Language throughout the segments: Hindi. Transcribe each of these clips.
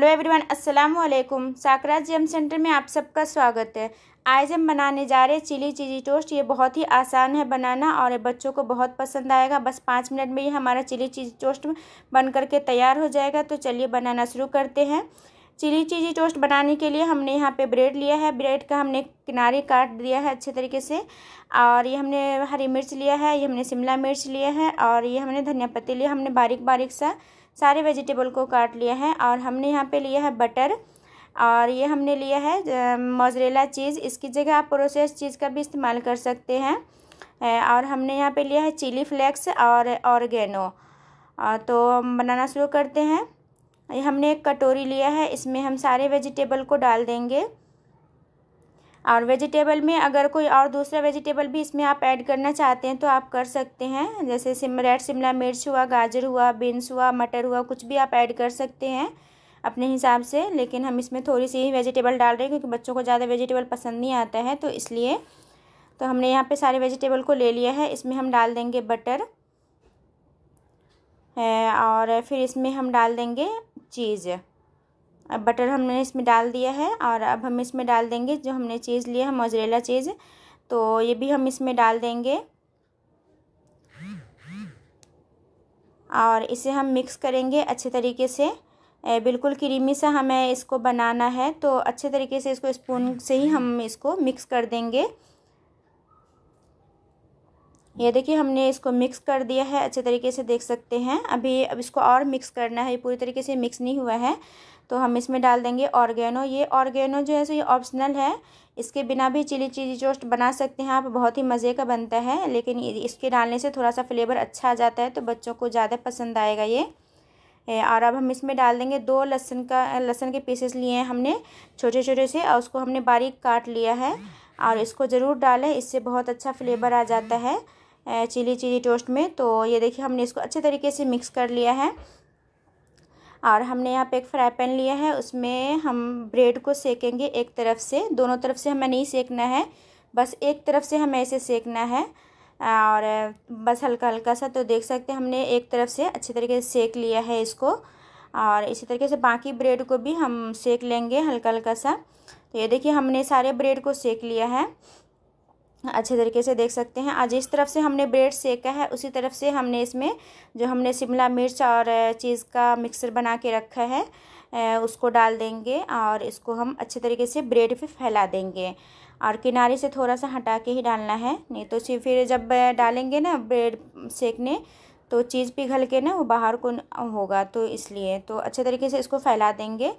हेलो एवरीवन अस्सलाम वालेकुम साकरा जेम सेंटर में आप सबका स्वागत है आज हम बनाने जा रहे हैं चिली चीज़ी टोस्ट ये बहुत ही आसान है बनाना और ये बच्चों को बहुत पसंद आएगा बस पाँच मिनट में ये हमारा चिली चीज़ी टोस्ट बन करके तैयार हो जाएगा तो चलिए बनाना शुरू करते हैं चिली चीज़ी टोस्ट बनाने के लिए हमने यहाँ पे ब्रेड लिया है ब्रेड का हमने किनारे काट दिया है अच्छे तरीके से और ये हमने हरी मिर्च लिया है ये हमने शिमला मिर्च लिया है और ये हमने धनिया पत्ते लिया हमने बारीक बारीक सा सारे वेजिटेबल को काट लिया है और हमने यहाँ पे लिया है बटर और ये हमने लिया है मोजरेला चीज़ इसकी जगह आप प्रोसेस चीज़ का भी इस्तेमाल कर सकते हैं और हमने यहाँ पे लिया है चिली फ्लेक्स और ऑर्गेनो तो बनाना शुरू करते हैं हमने एक कटोरी लिया है इसमें हम सारे वेजिटेबल को डाल देंगे और वेजिटेबल में अगर कोई और दूसरा वेजिटेबल भी इसमें आप ऐड करना चाहते हैं तो आप कर सकते हैं जैसे सिम रेड शिमला मिर्च हुआ गाजर हुआ बीन्स हुआ मटर हुआ कुछ भी आप ऐड कर सकते हैं अपने हिसाब से लेकिन हम इसमें थोड़ी सी ही वेजिटेबल डाल रहे हैं क्योंकि बच्चों को ज़्यादा वेजिटेबल पसंद नहीं आता है तो इसलिए तो हमने यहाँ पर सारे वेजिटेबल को ले लिया है इसमें हम डाल देंगे बटर है और फिर इसमें हम डाल देंगे चीज़ अब बटर हमने इसमें डाल दिया है और अब हम इसमें डाल देंगे जो हमने चीज़ लिया है मोजरेला चीज़ तो ये भी हम इसमें डाल देंगे और इसे हम मिक्स करेंगे अच्छे तरीके से बिल्कुल क्रीमी सा हमें इसको बनाना है तो अच्छे तरीके से इसको स्पून से ही हम इसको मिक्स कर देंगे ये देखिए हमने इसको मिक्स कर दिया है अच्छे तरीके से देख सकते हैं अभी अब इसको और मिक्स करना है ये पूरी तरीके से मिक्स नहीं हुआ है तो हम इसमें डाल देंगे ऑर्गेनो ये ऑर्गेनो जो है सो ये ऑप्शनल है इसके बिना भी चिली चीज़ टोस्ट बना सकते हैं आप बहुत ही मज़े का बनता है लेकिन इसके डालने से थोड़ा सा फ्लेवर अच्छा आ जाता है तो बच्चों को ज़्यादा पसंद आएगा ये और अब हम इसमें डाल देंगे दो लहसन का लहसन के पीसेस लिए हैं हमने छोटे छोटे से और उसको हमने बारीक काट लिया है और इसको ज़रूर डालें इससे बहुत अच्छा फ्लेवर आ जाता है चिली चिली टोस्ट में तो ये देखिए हमने इसको अच्छे तरीके से मिक्स कर लिया है और हमने यहाँ पे एक फ्राई पैन लिया है उसमें हम ब्रेड को सेकेंगे एक तरफ से दोनों तरफ से हमें नहीं सेकना है बस एक तरफ से हमें इसे सेकना है और बस हल्का हल्का सा तो देख सकते हैं हमने एक तरफ से अच्छे तरीके से सेक लिया है इसको और इसी तरीके से बाकी ब्रेड को भी हम सेक लेंगे हल्का हल्का सा तो ये देखिए हमने सारे ब्रेड को सेक लिया है अच्छे तरीके से देख सकते हैं और जिस तरफ से हमने ब्रेड सेका है उसी तरफ से हमने इसमें जो हमने शिमला मिर्च और चीज़ का मिक्सर बना के रखा है उसको डाल देंगे और इसको हम अच्छे तरीके से ब्रेड पे फैला देंगे और किनारे से थोड़ा सा हटा के ही डालना है नहीं तो फिर जब डालेंगे ना ब्रेड सेकने तो चीज़ पिघल के ना वो बाहर को होगा तो इसलिए तो अच्छे तरीके से इसको फैला देंगे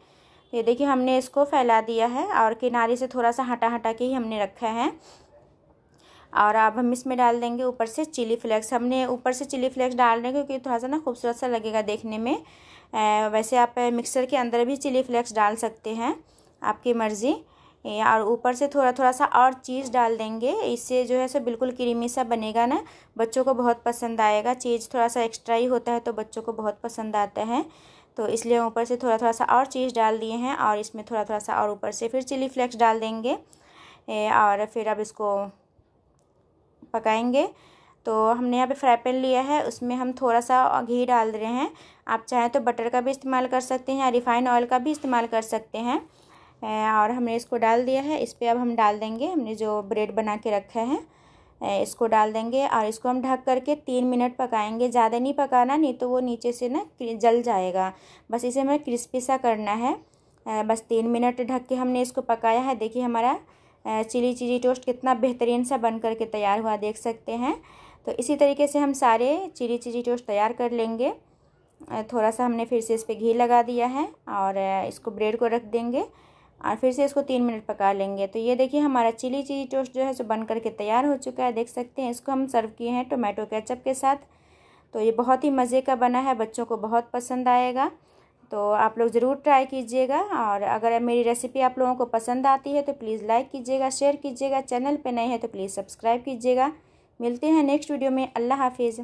ये देखिए हमने इसको फैला दिया है और किनारे से थोड़ा सा हटा हटा के ही हमने रखा है और अब हम इसमें डाल देंगे ऊपर से चिली फ्लेक्स हमने ऊपर से चिली फ्लेक्स डाल रहे हैं क्योंकि थोड़ा सा ना खूबसूरत सा लगेगा देखने में वैसे आप मिक्सर के अंदर भी चिली फ्लेक्स डाल सकते हैं आपकी मर्ज़ी और ऊपर से थोड़ा थोड़ा सा और चीज़ डाल देंगे इससे जो है सो बिल्कुल क्रीमी सा बनेगा ना बच्चों को बहुत पसंद आएगा चीज़ थोड़ा सा एक्स्ट्रा ही होता है तो बच्चों को बहुत पसंद आता है तो इसलिए ऊपर से थोड़ा थोड़ा सा और चीज़ डाल दिए हैं और इसमें थोड़ा थोड़ा सा और ऊपर से फिर चिली फ्लेक्स डाल देंगे और फिर अब इसको पकाएंगे तो हमने यहाँ पे फ्राई पैन लिया है उसमें हम थोड़ा सा घी डाल रहे हैं आप चाहें तो बटर का भी इस्तेमाल कर सकते हैं या रिफाइन ऑयल का भी इस्तेमाल कर सकते हैं और हमने इसको डाल दिया है इस पर अब हम डाल देंगे हमने जो ब्रेड बना के रखा है इसको डाल देंगे और इसको हम ढक करके तीन मिनट पकाएंगे ज़्यादा नहीं पकाना नहीं तो वो नीचे से ना जल जाएगा बस इसे हमें क्रिस्पी सा करना है बस तीन मिनट ढक के हमने इसको पकाया है देखिए हमारा चिली चिली टोस्ट कितना बेहतरीन सा बन करके तैयार हुआ देख सकते हैं तो इसी तरीके से हम सारे चिली चिली टोस्ट तैयार कर लेंगे थोड़ा सा हमने फिर से इस पर घी लगा दिया है और इसको ब्रेड को रख देंगे और फिर से इसको तीन मिनट पका लेंगे तो ये देखिए हमारा चिली चिली टोस्ट जो है सो बन करके तैयार हो चुका है देख सकते हैं इसको हम सर्व किए हैं टोमेटो केचप के साथ तो ये बहुत ही मज़े का बना है बच्चों को बहुत पसंद आएगा तो आप लोग ज़रूर ट्राई कीजिएगा और अगर मेरी रेसिपी आप लोगों को पसंद आती है तो प्लीज़ लाइक कीजिएगा शेयर कीजिएगा चैनल पे नए हैं तो प्लीज़ सब्सक्राइब कीजिएगा मिलते हैं नेक्स्ट वीडियो में अल्लाह हाफिज़